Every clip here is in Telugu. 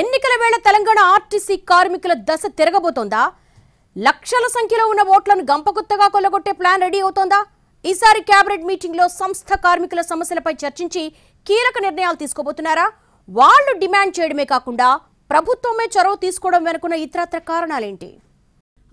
ఎన్నికల వేళ తెలంగాణ ఆర్టీసీ కార్మికుల దశ తిరగబోతోందా లక్షల సంఖ్యలో ఉన్న ఓట్లను గంపగుత్తగా కొల్లగొట్టే ప్లాన్ రెడీ అవుతోందా ఈసారి కేబినెట్ మీటింగ్లో సంస్థ కార్మికుల సమస్యలపై చర్చించి కీలక నిర్ణయాలు తీసుకోబోతున్నారా వాళ్లు డిమాండ్ చేయడమే కాకుండా ప్రభుత్వమే చొరవ తీసుకోవడం వెనుకున్న ఇతరత్ర కారణాలేంటి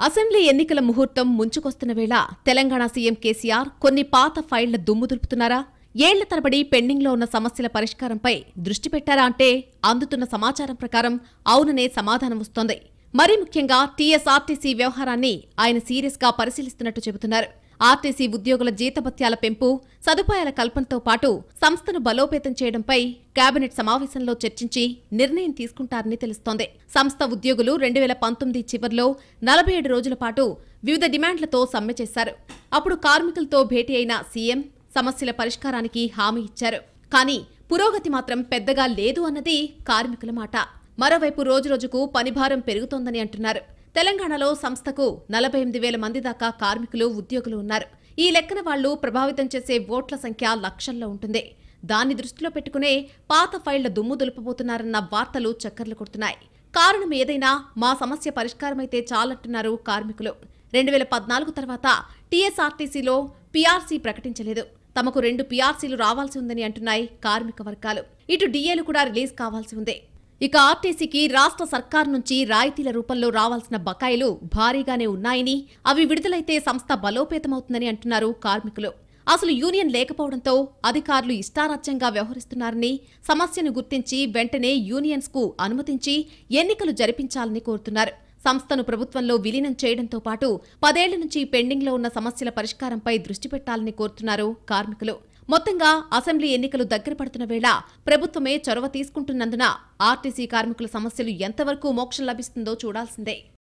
అసెంబ్లీ ఎన్నికల ముహూర్తం ముంచుకొస్తున్న వేళ తెలంగాణ సీఎం కేసీఆర్ కొన్ని పాత ఫైళ్ల దుమ్ము దులుపుతున్నారా ఏళ్ల తరబడి పెండింగ్లో ఉన్న సమస్యల పరిష్కారంపై దృష్టి పెట్టారా అంటే అందుతున్న సమాచారం ప్రకారం అవుననే సమాధానం వస్తోంది మరీ ముఖ్యంగా టీఎస్ఆర్టీసీ వ్యవహారాన్ని ఆయన సీరియస్గా పరిశీలిస్తున్నట్టు చెబుతున్నారు ఆర్టీసీ ఉద్యోగుల జీతభత్యాల పెంపు సదుపాయాల కల్పనతో పాటు సంస్థను బలోపేతం చేయడంపై కేబినెట్ సమావేశంలో చర్చించి నిర్ణయం తీసుకుంటారని తెలుస్తోంది సంస్థ ఉద్యోగులు రెండు వేల పంతొమ్మిది చివరిలో నలభై ఏడు రోజుల పాటు వివిధ డిమాండ్లతో సమ్మె చేశారు అప్పుడు కార్మికులతో భేటీ అయిన సీఎం సమస్యల పరిష్కారానికి హామీ ఇచ్చారు కానీ పురోగతి మాత్రం పెద్దగా లేదు అన్నది కార్మికుల మాట మరోవైపు రోజురోజుకు పనిభారం పెరుగుతోందని అంటున్నారు తెలంగాణలో సంస్థకు నలభై ఎనిమిది వేల మంది దాకా కార్మికులు ఉద్యోగులు ఉన్నారు ఈ లెక్కన వాళ్లు ప్రభావితం చేసే ఓట్ల సంఖ్య లక్షల్లో ఉంటుంది దాన్ని దృష్టిలో పెట్టుకునే పాత ఫైళ్ల దుమ్ము దులుపబోతున్నారన్న వార్తలు చక్కర్లు కొడుతున్నాయి కారణం ఏదైనా మా సమస్య పరిష్కారమైతే చాలంటున్నారు కార్మికులు రెండు వేల పద్నాలుగు తర్వాత టీఎస్ఆర్టీసీలో పీఆర్సీ ప్రకటించలేదు తమకు రెండు పీఆర్సీలు రావాల్సి ఉందని అంటున్నాయి కార్మిక వర్గాలు ఇటు డీఏలు కూడా రిలీజ్ కావాల్సి ఉంది ఇక ఆర్టీసీకి రాష్ట్ర సర్కార్ నుంచి రాయితీల రూపంలో రావాల్సిన బకాయిలు భారీగానే ఉన్నాయని అవి విడుదలైతే సంస్థ బలోపేతమవుతుందని అంటున్నారు కార్మికులు అసలు యూనియన్ లేకపోవడంతో అధికారులు ఇష్టారాజ్యంగా వ్యవహరిస్తున్నారని సమస్యను గుర్తించి వెంటనే యూనియన్స్ కు అనుమతించి ఎన్నికలు జరిపించాలని కోరుతున్నారు సంస్థను ప్రభుత్వంలో విలీనం చేయడంతో పాటు పదేళ్ల నుంచి పెండింగ్లో ఉన్న సమస్యల పరిష్కారంపై దృష్టి పెట్టాలని కోరుతున్నారు కార్మికులు మొత్తంగా అసెంబ్లీ ఎన్నికలు దగ్గర పడుతున్న వేళ ప్రభుత్వమే చొరవ తీసుకుంటున్నందున ఆర్టీసీ కార్మికుల సమస్యలు ఎంతవరకు మోక్షం లభిస్తుందో చూడాల్సిందే